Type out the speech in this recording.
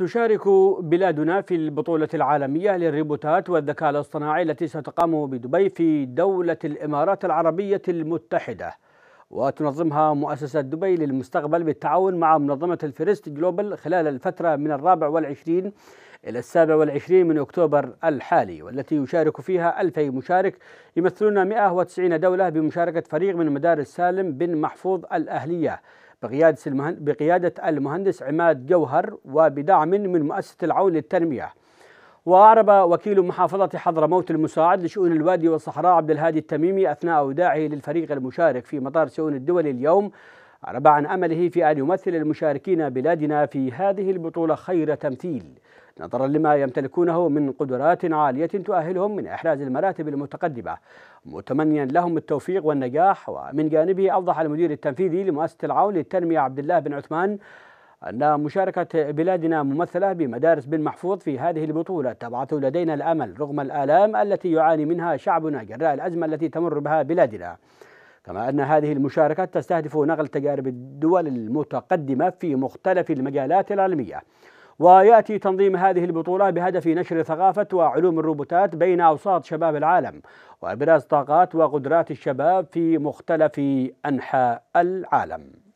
تشارك بلادنا في البطولة العالمية للريبوتات والذكاء الاصطناعي التي ستقام بدبي في دولة الإمارات العربية المتحدة وتنظمها مؤسسة دبي للمستقبل بالتعاون مع منظمة الفيرست جلوبل خلال الفترة من الرابع والعشرين إلى السابع والعشرين من أكتوبر الحالي والتي يشارك فيها ألفي مشارك يمثلون 190 دولة بمشاركة فريق من مدار السالم بن محفوظ الأهلية بقيادة المهن... بقيادة المهندس عماد جوهر وبدعم من مؤسسة العون للتنمية وأعرب وكيل محافظة حضرموت المساعد لشؤون الوادي والصحراء عبد الهادي التميمي أثناء وداعه للفريق المشارك في مطار شؤون الدولي اليوم عرب عن أمله في أن يمثل المشاركين بلادنا في هذه البطولة خير تمثيل نظرا لما يمتلكونه من قدرات عالية تؤهلهم من إحراز المراتب المتقدمة متمنيا لهم التوفيق والنجاح ومن جانبه أوضح المدير التنفيذي لمؤسسة العون للتنمية عبد الله بن عثمان أن مشاركة بلادنا ممثلة بمدارس بن محفوظ في هذه البطولة تبعث لدينا الأمل رغم الآلام التي يعاني منها شعبنا جراء الأزمة التي تمر بها بلادنا كما أن هذه المشاركات تستهدف نقل تجارب الدول المتقدمة في مختلف المجالات العلمية وياتي تنظيم هذه البطوله بهدف نشر ثقافه وعلوم الروبوتات بين اوساط شباب العالم وابراز طاقات وقدرات الشباب في مختلف انحاء العالم